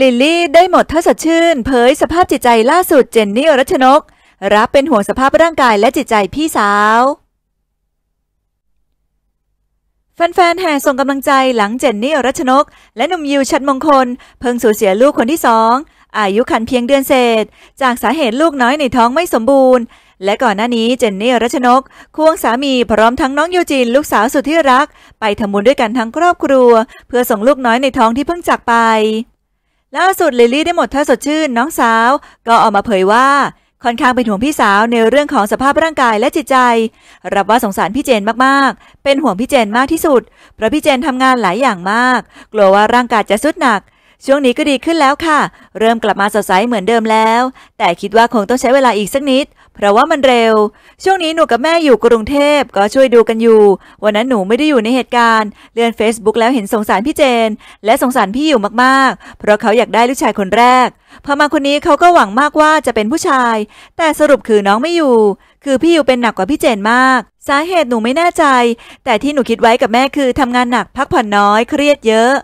ลิลลี่ได้หมดท่าสดชื่น เผยสภาพจิตใจล่าสุด เจนนี่รัชนก รับเป็นห่วงสภาพร่างกายและจิตใจพี่สาวแฟนๆแห่ส่งกำลังใจหลังเจนนี่รัชนก และหนุ่มยิวชัดมงคล เพิ่งสูญเสียลูกคนที่สอง อายุคันเพียงเดือนเศษ จากสาเหตุลูกน้อยในท้องไม่สมบูรณ์ และก่อนหน้านี้เจนนี่รัชนก ควงสามีพร้อมทั้งน้องยูจินลูกสาวสุดที่รัก ไปทำบุญด้วยกันทั้งครอบครัว เพื่อส่งลูกน้อยในท้องที่เพิ่งจากไปล่าสุดลิลลี่ได้หมดท่าสดชื่นน้องสาว ก็ออกมาเผยว่าค่อนข้างเป็นห่วงพี่สาวในเรื่องของสภาพร่างกายและจิตใจ รับว่าสงสารพี่เจนมาก ๆ เป็นห่วงพี่เจนมากที่สุด เพราะพี่เจนทำงานหลายอย่างมาก กลัวว่าร่างกายจะสุดหนักช่วงนี้ก็ดีขึ้นแล้วค่ะ เริ่มกลับมาสดใสเหมือนเดิมแล้ว แต่คิดว่าคงต้องใช้เวลาอีกสักนิด เพราะว่ามันเร็ว ช่วงนี้หนูกับแม่อยู่กรุงเทพก็ช่วยดูกันอยู่ วันนั้นหนูไม่ได้อยู่ในเหตุการณ์เลื่อน Facebook แล้วเห็นสงสารพี่เจน และสงสารพี่อยู่มาก ๆ เพราะเขาอยากได้ลูกชายคนแรก พอมาคนนี้เขาก็หวังมากว่าจะเป็นผู้ชาย แต่สรุปคือน้องไม่อยู่ คือพี่อยู่เป็นหนักกว่าพี่เจนมาก สาเหตุหนูไม่แน่ใจ แต่ที่หนูคิดไว้กับแม่คือทำงานหนักพักผ่อนน้อยเครียดเยอะ